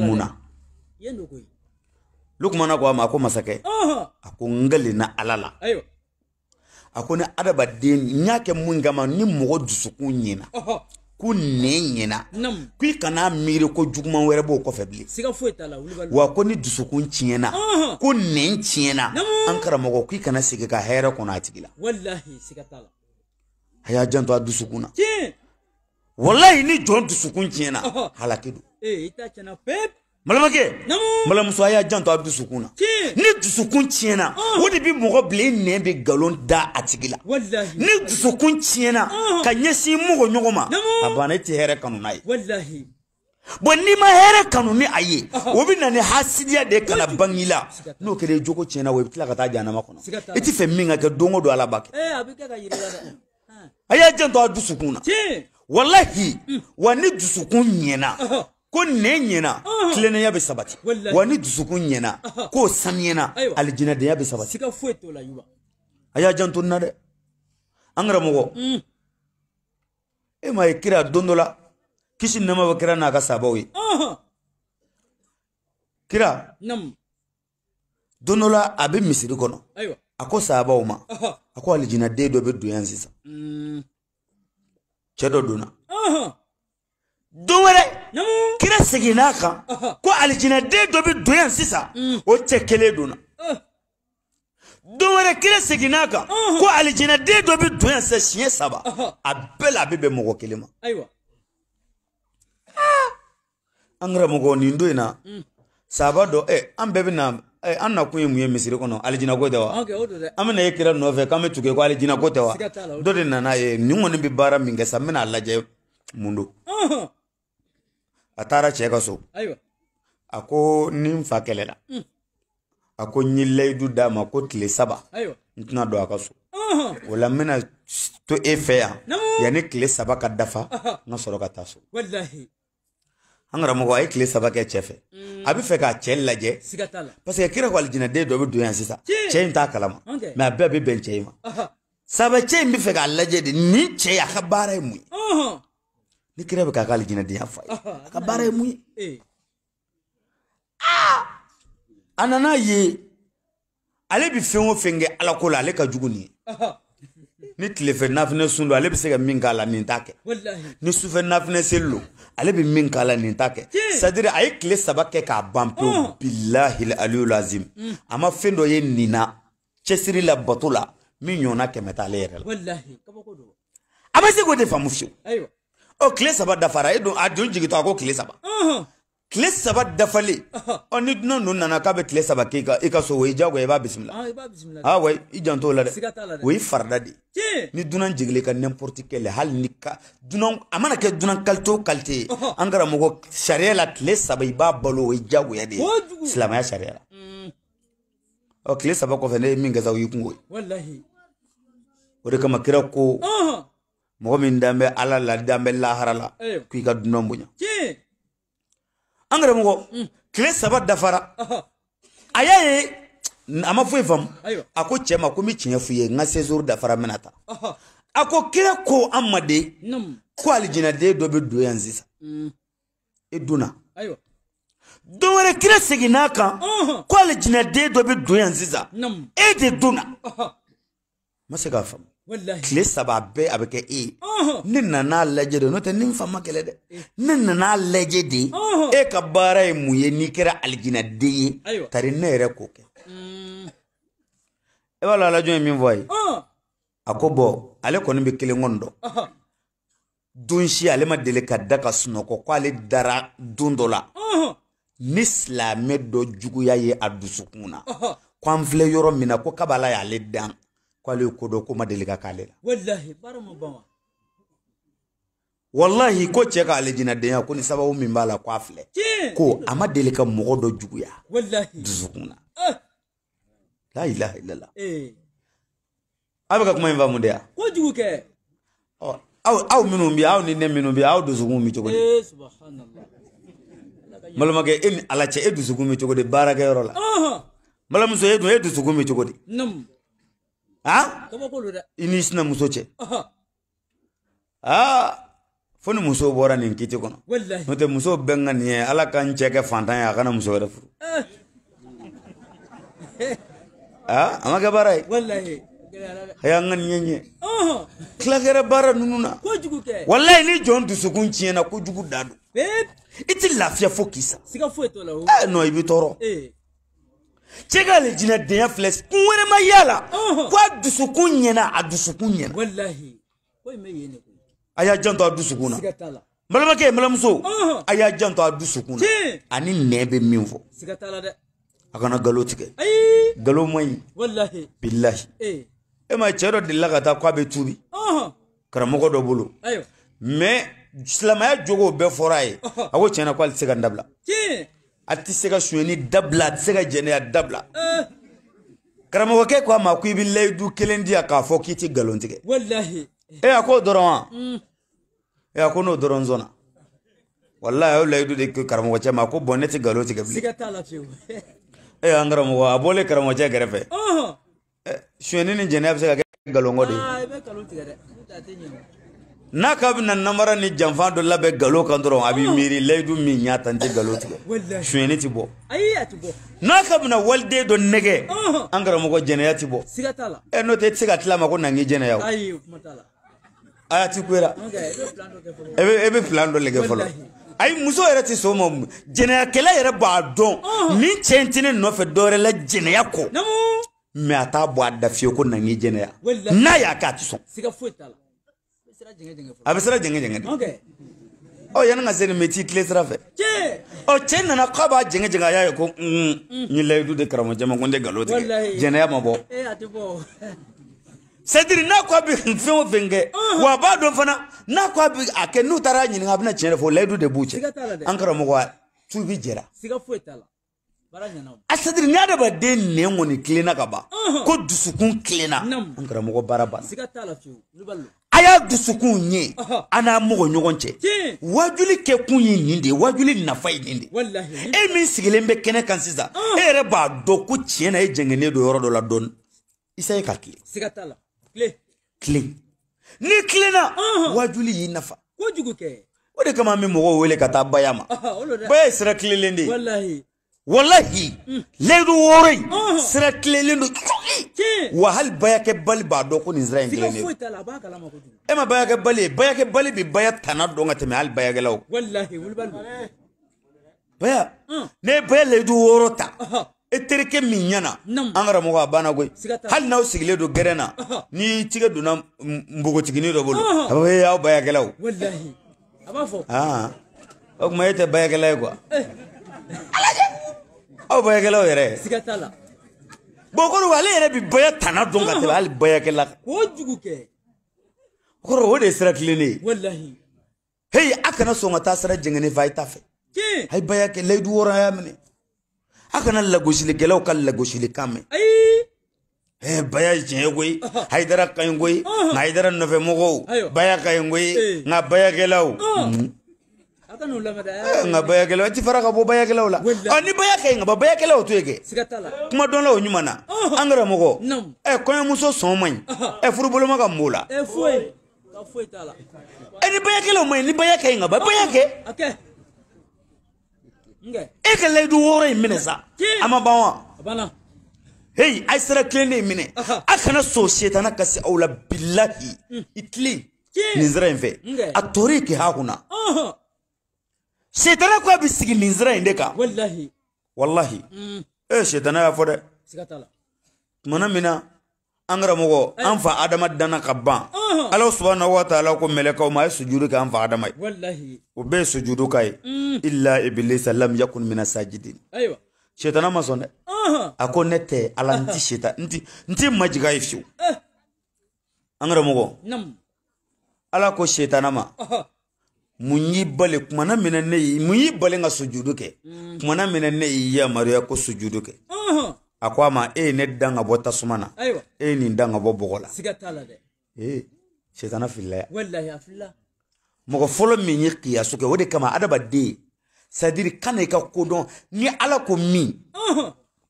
A: mun na lukumana ko a ma a ko masakɛ
B: a
A: ko n gale na ala la a ko ni adamaden n y'a kɛ mun kama ni mɔgɔ dusukun ɲɛna ko nɛn ɲɛna ko i kana miiri ko juguma wɛrɛ b'o kɔfɛ
B: bilen wa
A: ko ni dusukun nyina ku ne nyina an karamɔgɔ ko kana sigi ka ko na tigila
B: wallahi la tala
A: haya janto a na wallahi ni jɔn dusukun tiɲɛna halaki
B: ee, pep
A: malamakɛ malamuso a y'a janto a dusukun na ni dusukun tiɲɛna ah. o de bi mɔgɔ bila i nɛn bɛ galon da a tigi la ni dusukun tiɲɛna ah. ka ɲɛsin mɔgɔ ɲɔgɔn ma a banna i e tɛ hɛrɛ kanu n'a ye bɔn n'i ma hɛrɛ kanu ni a ye ah. o bɛ na ni hasidiya de kana bange i la n'o kɛra i jogo tiɲɛna o i bɛ tila ka taa janama kɔnɔ i tɛ fɛ min ka kɛ don o don ala b'a kɛ eh, a y'a janto a dusukun na walahi mm. wa ni dusukun ɲɛna. ko nɛ ɲɛna tilennenya bɛ sabati wa ni dusukun ɲɛna k'o saniyɛna alijinɛdenya bɛ sabati a y'a janto na dɛ an karamɔgɔ mm. e ma ye kira don dɔ la kisi nɛma bɛ kira n'a ka sabaw ye kira don dɔ la a bɛ misiri kɔnɔ a ko sahabaw ma a ko alijinaden dɔ bɛ don yan sisan mm. cɛ dɔ donna
B: don wɛrɛ kira
A: seginna kan ko alijinaden dɔ bɛ don yan sisan o cɛ kelen donna don wɛrɛ kira seginna kan ko alijinaden dɔ bɛ don yan sisan siɲɛ saba a bɛɛ la a bɛ bɛn mɔgɔ kelen ma an karamɔgɔ nin don in na saba dɔ ɛ an bɛɛ bɛ an na kun ye mun ye misiri kɔnɔ alijina ko tɛ wa an bɛna e kira nɔfɛ k'an bɛ tugu ko alijina mm. eh. ko tɛ wa dɔ de nana ah! mm. eh, eh, ye nin kɔni bɛ baara min kɛ sa n bɛna lajɛ mun
B: don.
A: a taara cɛ ka so a ko ni n fa kɛlɛla hmm. a ko n ye layidu d'a ma ko tile saba n tɛna don a ka so o la n bɛna to e fɛ yan yanni tile saba ka dafa n ka sɔrɔ ka taa so an karamɔgɔ a ye tile saba kɛ cɛ fɛ
B: hmm. a bɛ fɛ k'a
A: cɛ lajɛ parce que kira ko alijinaden dɔ bɛ don yan sisan cɛ in t'a kalama mɛ a bɛɛ bɛ bɛn cɛ in ma saba cɛ in bɛ fɛ k'a lajɛ de nin cɛ a ka baara ye mun ye ni kira bɛ k'a ka alijinɛdenya fa ye a ka baara ye mun ye e. a nana ye ale bi fɛn o fɛn kɛ ala ko la ale ka jugu nin ye ni tilefɛ nafinɛ sun don ale bɛ se ka min k'a la nin t'a kɛ ni sufɛ nafinɛ seli don ale bɛ min k'a la nin t'a kɛ sadiri a ye tile saba kɛ k'a ban pewu bilahil aliyu lazim mm. a ma fɛn dɔ ye nin na cɛsiri la bato la min ɲɔgɔnna kɛmɛ t'ale yɛrɛ la a ma se k'o de faamu fiyewu. ɔ tile saba dafara e dun a dun jigintɔ a ko tile saba tile saba dafalen ɔ ni dunan ninnu nana k'a bɛ tile saba k'i ka i ka so o ye diyagoya i b'a bisimila
B: ah wa i jan t'o la dɛ o ye farida de ye
A: ni dunan jigilen ka n'importe quel hali ni ka dunan a mana kɛ dunan qualité o qualité ye an karamɔgɔ sariya la tile saba i b'a balo o ye diyagoya de ye silamɛya sariya la ɔ mm. tile oh, saba kɔfɛ ne ye min kɛ sa o y'i kungo
B: ye
A: o de kama kira ko. Uh-huh mɔgɔ min dan bɛ ala la dan bɛ lahara la ee. k'i ka dunan bonya an kɛra mɔgɔ mm. tile saba dafara a y'a ye a ma foyi faamu a ko cɛ ma ko n bɛ tiɲɛ f'i ye n ka sezuru dafara n bɛna taa a ko kira ko an ma de ko alijinaden dɔ bɛ don yan sisan i mm. e dunna don wɛrɛ kira seginna kan ko alijinaden dɔ bɛ don yan sisan e de dunna n ma se k'a faamu tile saba bɛɛ a bɛ kɛ e ye ne nana lajɛ de n'o tɛ ne n fa ma kɛlɛ dɛ eh. ne nana lajɛ de e ka baara ye mun ye n'i kɛra alijinaden ye tari ne yɛrɛ k'o kɛ mm. e b'a lɔ alajɔ ye min fɔ a ye a ko bɔn ale kɔni bɛ kelen kɔni dɔn don si ale ma deli ka da ka sunɔgɔ ko ale dara don dɔ la ni silamɛ dɔ juguya ye a dusukun na ko an filɛ yɔrɔ min na ko kabala y'ale dan k'ale ye ko dɔ ko ma ka k'ale la.
B: wallahi baara ma wallahi
A: wa. walahi ko cɛ ka alijinadenya ko ni sababu min b'a la ko a ko ama ma deli ka mɔgɔ dɔ juguya. walahi dusukun na. Ah. la ilaha illallah. eh bɛ kuma imba faamu de wa.
B: kojugu kɛ.
A: au minu mbi au bɛ aw ni ne minnu bɛ aw dusukun bɛ cogo di.
B: ee eh, subahana.
A: balimakɛ e ni ala cɛ e dusukun bɛ cogo di baarakɛyɔrɔ la. balimamuso e dun e dusukun bɛ cogo di. ha ini sina muso cɛ aa fo ni muso bɔra nin kiti kɔnɔ n'o tɛ muso bɛɛ ka nin ye ala ka n cɛ kɛ fantan ye a kana muso wɛrɛ furu a ma kɛ baara ye haya an ka nin ye ɲɛ tila kɛra baara ninnu na walayi ni jɔn dusukun tiɲɛna kojugu da don i tɛ lafiya fo k'i sa
B: non i bɛ tɔɔrɔ
A: cɛ ka alijinɛdenya filɛ kun wɛrɛ ma y'a la ko a dusukun ɲɛna a dusukun ɲɛna a y'a janto a dusukun na balimakɛ balimamuso a y'a janto a dusukun na ani nɛɛ bɛ min fɔ a kana galo tigɛ galo ma
B: ɲi bilahi e,
A: e ma cɛ dɔ delila ka taa k'a bɛ tubi karamɔgɔ dɔ bolo mɛ silamaya jogow bɛɛ fɔra a ye a ko tiɲɛna k'ale tɛ se ka n dabila a tɛ se ka sonyani dabila a tɛ se ka jɛnɛya dabila karamɔgɔkɛ ko a ma ko i bɛ layidu kelen di yan k'a fɔ k'i tɛ nkalon tigɛ
B: e a k'o dɔrɔn
A: wa mm. e a ko n'o dɔrɔn sɔnna wala a y'o layidu de ko karamɔgɔcɛ ma ko bɔn ne tɛ nkalon tigɛ bilen e y'an karamɔgɔ a bɔlen karamɔgɔcɛ kɛrɛfɛ sonyani ni jɛnɛya bɛ se ka kɛ nkalon kɔ de
B: ye.
A: n'a ka bɛna namara ni janfa dɔ labɛn galo kan dɔrɔn a b'i miiri layidu min y'a ta tɛ galo tigɛ suɲɛni tɛ bɔ n'a ka bɛna waliden dɔ nɛgɛ an karamɔgɔ jɛnɛya tɛ bɔ ɛ n'o tɛ i tɛ se ka tila a ma ko na jɛnɛya o aya ti kuyera
B: e
A: bɛ filan e dɔ lɛgɛ fɔlɔ ayi muso yɛrɛ tɛ sɔn o ma jɛnɛyakɛla yɛrɛ b'a dɔn nin cɛ in tɛ ne nɔfɛ dɔwɛrɛ la jɛnɛya kɔ mɛ a t'a bɔ a da ko na jɛnɛya
B: n'a y'a kɛ a tɛ sɔn
A: a bɛ sira jɛngɛjɛngɛ de ɔ yanni ka se nin mɛti tile sira fɛ ɔ cɛ nana k'a b'a jɛngɛjɛngɛ a y'a ye ko n ye layidu de karamɔgɔjɛma ko n tɛ nkalon tigɛ jɛnɛya ma bɔ sɛdiri n'a ko a bɛ fɛn o fɛn kɛ wa a b'a dɔn fana n'a ko a bɛ a kɛ n'u taara ɲininka a bɛna tiɲɛ de fɔ layidu de b'u cɛ an karamɔgɔ tubi jɛra a sɛdiri ni adamaden nɛn kɔni tilenna ka ban ko dusukun tilenna an karamɔgɔ baara banna a y'a dusukun ye a n'a mɔgɔ ɲɔgɔn cɛ wajuli kɛ kun ye nin de ye wajuli nafa ye nin
B: de e
A: min sigilen bɛ kɛnɛ kan sisan ah. e yɛrɛ b'a dɔn ko tiɲɛ na e jɛngɛnnen don yɔrɔ dɔ la dɔɔni isa ye ka tile tile
B: n'i tilenna
A: wajuli y'i nafa
B: o
A: de kama an bɛ mɔgɔw wele ka taa baya ma baya ye sira tilelen de ye walahi mm. layidu wɔɔrɔ in uh -huh. wa hali bayake bali b'a dɔn ko nin sira in kelen de don e ma bayakɛ bali ye bayakɛ bali bɛ baya tana dɔn ka tɛmɛ hali baya uh. ne baya layidu wɔɔrɔ ta e terikɛ min ɲɛna an karamɔgɔ a banna koyi hali n'aw sigilen don gɛrɛn na ni tigɛ donna npogotiginin dɔ bolo a b'a fɔ ee aw bayakɛlaw o tuma e tɛ bayakɛla aw bayakɛlaw yɛrɛ
B: siga t'a la bon kɔrɔ
A: ale yɛrɛ bi baya tana dɔn ka tɛmɛ hali bayakɛla kan k'o kɔrɔ o de ye sira tilennen ye heyi a kana sɔn ka taa sira jɛngɛnen fɛ a ta fɛ ayi baya kɛ layidu wɔɔrɔ y'a minɛ a kana lagosilikɛlaw ka lagosilikan mɛn baya ye tiɲɛ koyi hayidara ka ɲi koyi nka hayidara nɔfɛ mɔgɔw baya ka ɲi koyi nka bayakɛlaw
B: nka
A: bayakɛlaw i ti fara ka bɔ bayakɛlaw ah, la oh. eh, eh, eh, ni baya ka ɲi ka ba bayakɛlaw to ye kɛ kuma dɔnla o ɲuman na an karamɔgɔ ɛ kɔɲɔmuso sɔn man ɲi ɛ furuboloma ka mɔɔw la ɛ ni bayakɛlaw man ɲi ni baya ka ɲi ka ba baya
B: kɛ
A: e ka layidu wɔɔrɔ in minɛ sa a ma ban wa heyi a ye sira tilen de ye minɛ a kana sɔn setana ka se aw la bilahi i tilen nin sira in fɛ a mm. tɔɔri e e k'i h'a kunna oh. shetana ko bi sigi nin sira in de kan wallahi Mm. eh shetana y'a fɔ dɛ siga mina, angra tumana min na an karamɔgɔ an fa adama danna ka ban ala subahana wa taala ko mɛlɛkaw ma a ye sujudu kɛ an fa adama
B: ye
A: Ube ye sujudu ka ye mm. illa ibilisa lam yakun mina sajidin shetana ma sɔn dɛ a ko ne tɛ ala n ti sheta n nti n ifshu. majiga ye fiyewu eh. an karamɔgɔ ala ko shetana ma mun y'i bali kumana min na ne ye mun y'i bali ka sujudu kɛ
B: mm. kumana
A: min na ne y'i yamaruya ko sujudu kɛ a ko a ma e ye ne dan ka bɔ tasuma na e ye nin dan ka bɔ bɔgɔ la siga t'a la dɛ ee sitana filila yan
B: walahi a filila
A: mɔgɔ fɔlɔ min ye kiyasu kɛ o de kama adamaden c'est à dire kana i ka kodɔn ni ala ko min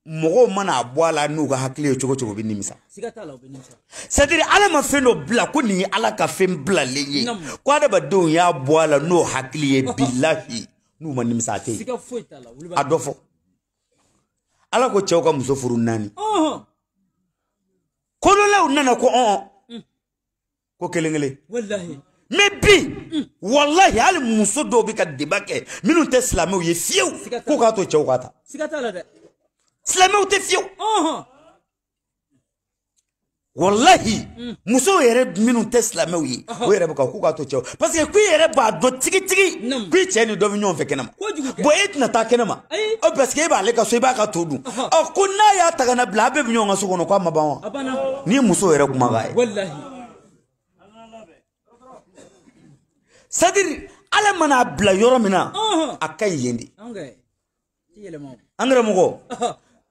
A: mɔgɔw mana bɔ a la n'u ka hakili ye cogo cogo bɛ nimisa sadiri ala ma fɛn dɔ bila ko nin ye ala ka fɛn bilalen ye ko adamadenw y'a bɔ a la n'o hakili ye bilahi n'u ma nimisa a tɛ
B: yen a
A: dɔ fɔ ala ko cɛw ka muso furu naani
B: kodɔnlaw nana ko ɔn mm.
A: ko kelen kelen mɛ bi mm. walahi hali muso dɔw bɛ ka deba kɛ minnu tɛ silamɛw ye fiyewu k'u k'a to cɛw ka ta
B: silamɛw tɛ fiyewu
A: walahi hmm. musow yɛrɛ minnu tɛ silamɛw ye o yɛrɛ bɛ ka k'u k'a to cɛw parce que k'i yɛrɛ b'a dɔn tigitigi k'i cɛ ni dɔ bɛ ɲɔgɔn fɛ kɛnɛma bɔn e tɛna taa kɛnɛma ɔ parce que e b'ale ka so i e b'a ka to dun ɔ ko n'a y'a ta ka na bila a bɛɛ bɛ ɲɔgɔn ka so kɔnɔ k'a ma ban
B: wa
A: ni muso yɛrɛ kuma b'a ye sadiri ala mana a bila yɔrɔ min na a ka ɲi yen de an kɛra mɔgɔ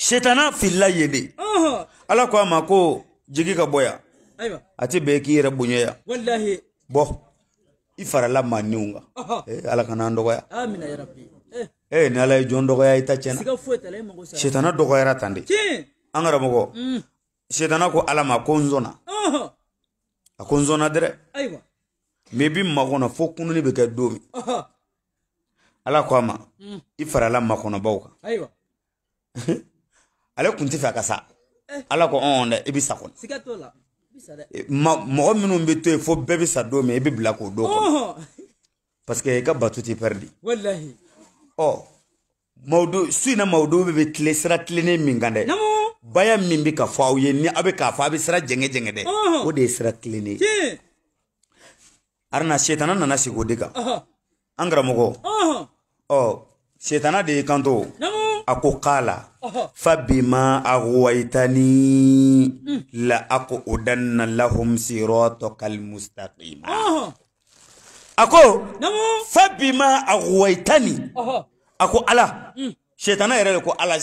A: setana filila yen de ala ko a ma ko jigi ka bɔ yan a tɛ bɛn k'i yɛrɛ bonya yan bɔ i farala maaninw kan e, ala kana an dɔgɔya ee ni ala ye jɔn dɔgɔya i ta
B: tiɲɛna setana
A: dɔgɔyara tan de an karamɔgɔ mm. setana ko ala ma ko n sɔnna a ko n sɔnna dɛrɛ mɛ i bi makɔnɔ fo kununi bɛ kɛ don min ala ko a ma mm. i farala makɔnɔbaw
B: kan
A: ale kun tɛ fɛ a ka sa ala ko ɔn dɛ i bi sa kɔni eh, ma mɔgɔ minnu bɛ to yen fo bɛɛ bɛ sa don min i bɛ bila k'o don kɔnɔ parce que i ka bato t'i pɛridi ɔ mawudu su in na mawudu bɛ bɛ tile sira tilennen min kan dɛ baya min bɛ ka fɔ aw ye ni aw bɛ k'a fɔ aw bɛ sira jɛngɛ jɛngɛ dɛ o de ye sira tilennen ye arina sitana nana sigi o de kan an karamɔgɔ ɔ sitana de y'i kanto a ko kala fa bima aghwaytani hmm. la aqudanna lahum siratakal mustaqima a ko fa bima aghwaytani a ko ala hmm. shetana yɛrɛ de ko ala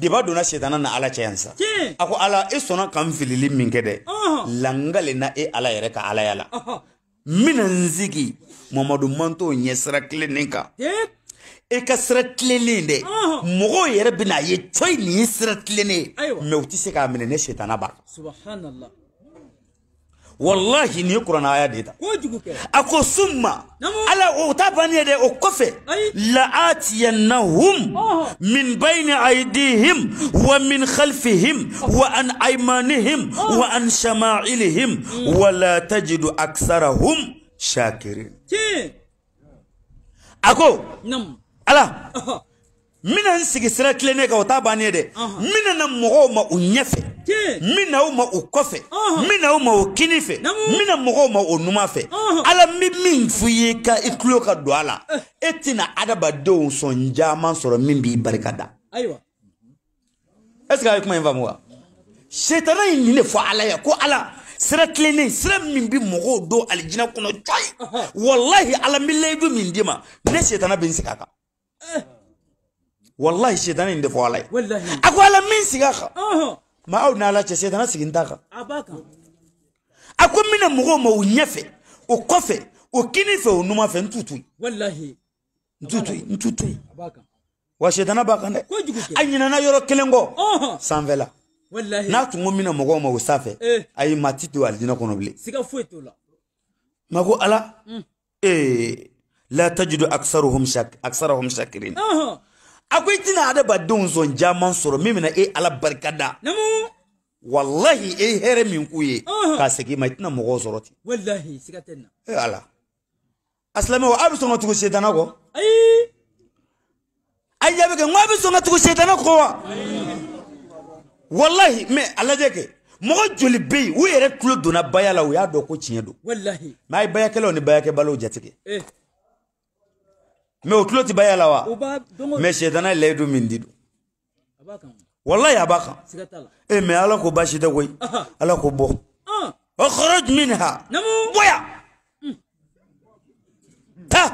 A: deba donna shetana na ala cɛ yan sa a ko ala e sɔnna ka n filili min kɛ dɛ langale na e ala yɛrɛ ka alaya la n bena n sigi mamadu man t'o ɲɛsira kilennin kan i ka sira tilenlen dɛ mɔgɔw yɛrɛ bɛ n'a ye coyi nin ye sira tilennen ye mɛ u tɛ se k'a minɛ ne sitanɛ b'a
B: la
A: wallahi nin ye kuranɛ aya de ta a ko summa ala o ta bannen ye dɛ o kɔfɛ la'atiyannahum min bayni aydihim wa min khalfihim wa an aymanihim wa an shama'ilihim wa la tajidu aksarahum shakirin a ko ala n uh-huh. bɛna n sigi sira tilennen kan o t'a bannen ye dɛ n uh-huh. bɛna na mɔgɔw ma u ɲɛfɛ n bɛna u ma u kɔfɛ n uh-huh. bɛna u ma o kini fɛ n bɛna mɔgɔw ma o numan fɛ ala n bɛ min f'i ye ka i tulo ka don a la uh. e tɛna adamadenw sɔn caman sɔrɔ min b'i barika da est ce que a ye kuma in faamu wa sitana in nin de fɔ ala ye ko ala sira tilennen sira min bɛ mɔgɔw don alijinɛ kɔnɔ cɔyi walahi ala n bɛ layidu min d'i ma ne sitana bɛ n sigi a kan. Eh. wallahi shetana in de fɔ ala ye a ko eh. ala min sigi a kan ma aw n'ala cɛ shetana sigi n t'a kan a ko n bɛna mɔgɔw ma u ɲɛfɛ o kɔfɛ o kini fɛ o numan fɛ n t'u to
B: yen
A: n t'u to yen n t'u to yen
B: wa
A: shetana b'a kan dɛ a ɲinɛna yɔrɔ kelen kɔ sanfɛla n'a tun ko n bɛna mɔgɔw ma o sanfɛ ayi maa ti to alijinɛ kɔnɔ
B: bilen
A: ma ko ala ee. Eh. la tajidu aksaruhum shak aksaruhum shakirin akwai tina da baddun zon jaman soro mimina e eh, ala barkada wallahi e here min kuye ka segi mai tina mogo soro ti
B: wallahi sigatenna
A: e eh, ala aslama wa abu songa tugu shetana ko ay ay yabe ke ngabe songa tugu shetana ko wa wallahi me alaje ke mɔgɔ joli bɛ yen u yɛrɛ tulo donna baya la u y'a dɔn ko tiɲɛ don walahi mɛ a ye bayakɛlaw ni bayakɛbaliw jate kɛ mɛ o tulo ti baya la wa mɛ sɛtana ye layidu min di don walayi a b'a kan eh, e mɛ ala ko baasi tɛ koyi ala ko bɔ ah. o kɔrɔ jumɛn ni ha bɔya ta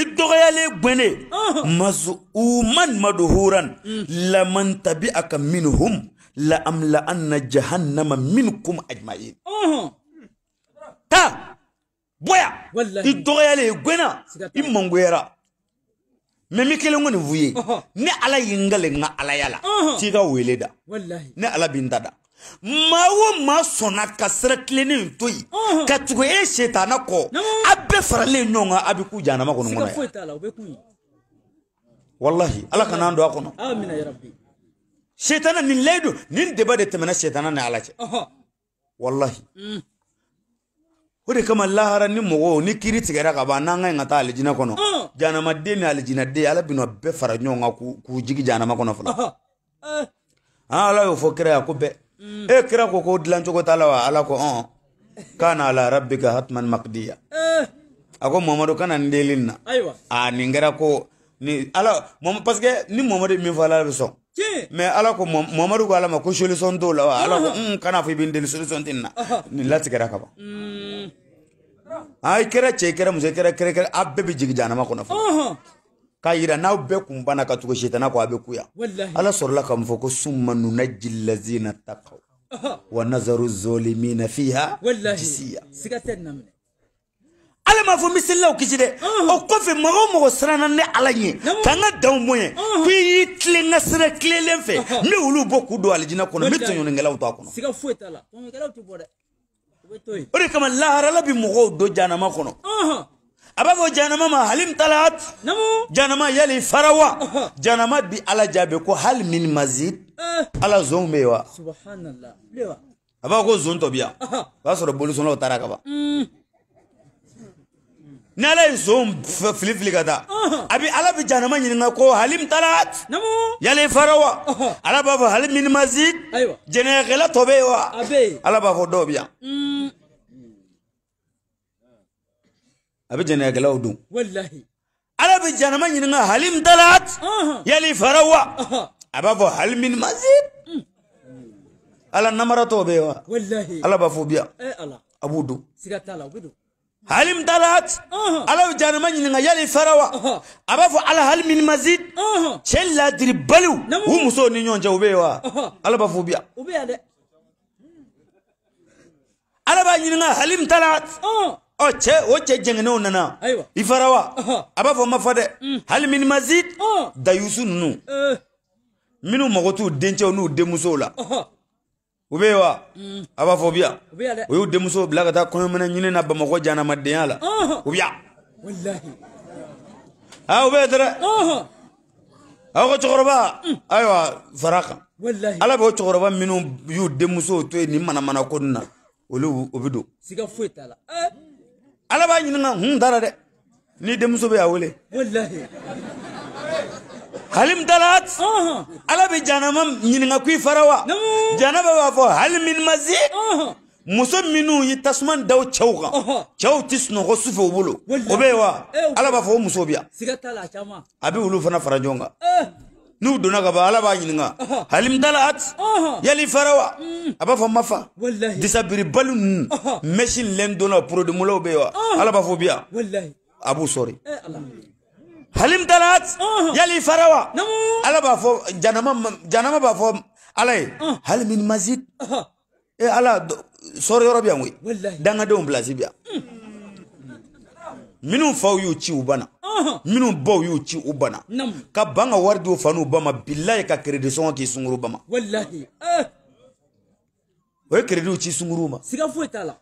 A: i dɔgɔyalen gbɛnne ah. masu u man madu mm. laman tabi a ka minnu hum la amla an na jahannama minkum kuma ajma'in
B: ah. ta bɔ yan
A: i dɔgɔyalen gbɛnna i mangoyara. mɛ min kelen kɔni f'u ye ne ala ye n gale n ka alaya la oh, oh. t'i ka wele da ne ala bi n oh, e ta da maa o maa sɔnna ka sira tilennin to yen ka tugu e setana kɔ a bɛɛ faralen ɲɔgɔn kan a bɛ k'u jahanama kɔnɔ kɔnɔ
B: yan
A: walahi ala kana an don a kɔnɔ setana nin layidu nin deba de tɛmɛna setana ni ala cɛ walahi mm. o de kama lahara ni mɔgɔw ni kiiri tigɛra ka ban n'an ka ɲi ka taa alijinɛ kɔnɔ ɔhɔn janamaden ni alijinaden ala bɛna bɛɛ fara ɲɔgɔn kan k'u jigi janama kɔnɔ
B: fɔlɔ ɔhɔn
A: ala y'o fɔ kira ye ko bɛɛ mm. e kira ko ko dilancogo t'a la wa ala ko ɔn kana ala rabbika hatman maqdiya a ko mamadu kana nin deli nin na a nin kɛra ko ni ala parce que ni mamadu min fɔ ala bɛ sɔn mais ala ko mamadu ko ala ma ko solution t'o la wa ala ko mm, kana fɔ i bɛ n deli solution tɛ nin na nin latigɛra ka ban
B: mm.
A: a i kɛra cɛ i kɛra muso i kɛra kɛrɛ kɛrɛ a bɛɛ bɛ jigin jahanama kɔnɔ fɔlɔ k'a yira n'aw bɛɛ kun banna ka tugu sitana kɔ a bɛ kuya ala sɔrɔla k'a fɔ ko summa nunajji lazina taqaw wa nazaru zolimina fiha
B: jisiya ala m'a
A: fɔ miselilaw kisi dɛ o kɔfɛ mɔgɔ o mɔgɔ siranna ne ala ɲɛ ka n ka danw bonya ko i
B: y'i tilen n ka sira tilelen fɛ n bɛ
A: olu bɔ k'u don alijinɛ kɔnɔ n bɛ tɔɲɔnikɛlaw to a
B: kɔnɔ
A: o de kama laharala bi mɔgɔw don janama kɔnɔ a b'a fɔ janama ma halim talat janama yali farawa, wa janama bi ala jaabi ko hali min mazid eh. ala zon bɛ yen wa a b'a fɔ ko zon tɔ bi yan o y'a sɔrɔ bolisɔnnaw taara ka ban. Hmm. n'ala ye nson fili fili ka taa a bi ala bi jahanama ɲininka ko halim talat yali fara wa ala b'a fɔ hali minimazid jɛnɛyakɛla tɔ bɛ yen wa ala b'a fɔ dɔw bi yan a bɛ jɛnɛyakɛlaw dun ala bi jahanama ɲininka halim talat yali fara wa a b'a fɔ hali minimazid ala namaratɔ bɛ yen wa ala b'a fɔ bi yan a b'u dun halim dalat uh-huh. ala janama ɲininga yali fara wa uh-huh. a b'a fɔ ala hali min mazid uh-huh. cɛ ladiri baliw u musow ni ɲɔgɔn cɛ wa ala b'a fɔ u bɛ ala b'a ɲininga halim talat ɔ cɛ o cɛ jɛngɛnenw nana i fara wa a b'a fɔ ma fa dɛ mm. hali min mazid dayusu ninnu minnu mago t'u dencɛw n'u denmusow la u bɛ yen wa a b'a fɔ u bɛ yan o y'u denmuso bila ka taa kɔɲɔminɛ ɲini na bamakɔ janamadenya la u bɛ yan a u bɛ yen dɛrɛ aw ka cɛkɔrɔba ayiwa fara kan ala b'o cɛkɔrɔba minnu y'u denmusow to yen nin manamana ko nin na olu o bɛ don
B: siga foyi t'a la ala b'a ɲininka
A: hun hmm, taara dɛ ni denmuso bɛ y'a wele halim talat uh-huh. ala bɛ janama ɲininka ko i fara wa janaba b'a fɔ hali min ma se uh-huh. muso minnu ye tasuma da o cɛw kan uh-huh. cɛw tɛ sunɔgɔ sufɛ u bolo o bɛ yen wa eh, ala b'a fɔ o muso bɛ yan a bɛ olu fana fara ɲɔgɔn kan eh. n'u donna ka ban ala b'a ɲininka halim talat
B: yali fara wa
A: mm. a b'a fɔ n ma fa disabiri bali ninnu mɛsi lɛn donna o porodimolaw bɛ yen wa ala b'a fɔ bi yan a b'u sɔri.
B: Eh, halim talat ah. yali farawa
A: ala b'a fɔ janama janama b'a fɔ ala ye ah. hali min masjid e ala sɔrɔ yɔrɔ bi yan koyi dangadenw pilasi bi yan hmm. minnu faw y'u ci u bana minnu baw y'u ci u bana ka ban ka wari di u fa n'u ba ma bilayi ka keredi sɔngɔ k'i sunguru ba ma o ye eh. kerediw ci sunguru ma
B: siga foyi t'a la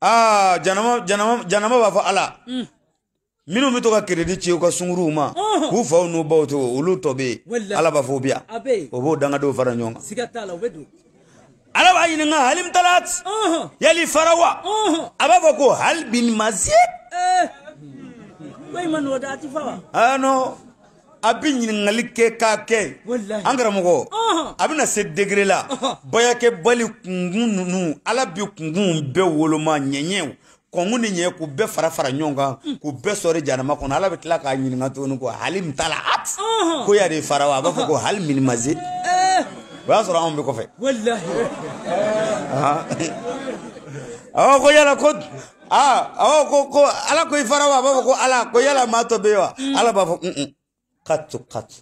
A: aa ah, janama janama janama b'a fɔ ala hmm. minnu bɛ to ka keredi ci u ka sunkuruw eh. ma k'u faw n'u baw to olu tɔ bɛ yen ala b'a fɔ o bɛ yan o b'o dangadenw fara ɲɔgɔn
B: kan ala b'a ɲininka
A: halim talat yali fara wa a b'a fɔ ko hali bi ma se.
B: ko i ma nɔgɔ da a ti fa wa.
A: aa non a bɛ ɲininkali kɛ k'a kɛ an karamɔgɔ a bɛna se degere la bayakɛbali kunkun ninnu ala bɛ kunkun bɛɛ woloma ɲɛɲɛw. kɔngu ni ɲɛ k'u bɛɛ fara fara ɲɔgɔn kan mm. k'u bɛɛ sɔri janama kɔnɔ ala bɛ tila k'a ɲininka tuguni ko hali min t'a la ko ya de fara wa a b'a fɔ ko hali min ma se
B: eh.
A: o y'a sɔrɔ anw bɛ kɔfɛ awɔ ko yala ko aa awɔ ko ko ala ko i fara wa a b'a fɔ ko ala ko yala maa tɔ bɛ yen wa mm. ala b'a fɔ un katu katu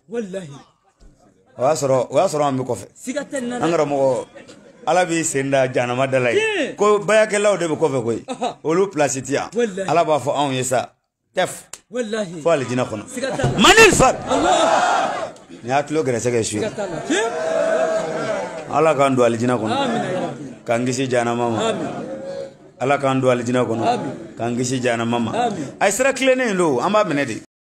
A: o y'a sɔrɔ o y'a sɔrɔ an bɛ kɔfɛ
B: an karamɔgɔ.
A: ala b'i sen da janama dala ko bayakɛlaw de be kɔfɛ koyi olu plasi ti yan ala b'a fɔ anw ye sa tɛf fɔ alijina kɔnɔ manil far ni y'a tulo gɛrɛsɛgɛ su ye ala k'an don alijina kɔnɔ k'an kisi janama ma ala k'an don alijina janama ma a ye sira kilennen